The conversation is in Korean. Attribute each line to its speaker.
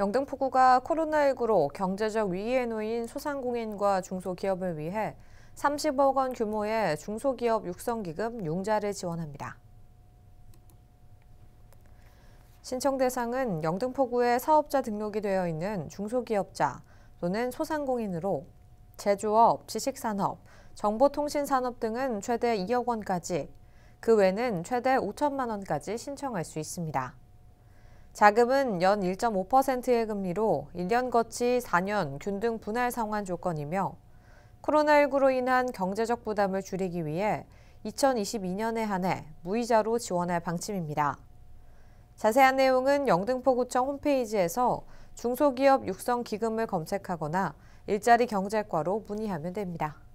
Speaker 1: 영등포구가 코로나19로 경제적 위기에 놓인 소상공인과 중소기업을 위해 30억 원 규모의 중소기업 육성기금 융자를 지원합니다. 신청 대상은 영등포구에 사업자 등록이 되어 있는 중소기업자 또는 소상공인으로 제조업, 지식산업, 정보통신산업 등은 최대 2억 원까지, 그 외는 최대 5천만 원까지 신청할 수 있습니다. 자금은 연 1.5%의 금리로 1년 거치 4년 균등 분할 상환 조건이며 코로나19로 인한 경제적 부담을 줄이기 위해 2022년에 한해 무이자로 지원할 방침입니다. 자세한 내용은 영등포구청 홈페이지에서 중소기업 육성 기금을 검색하거나 일자리 경제과로 문의하면 됩니다.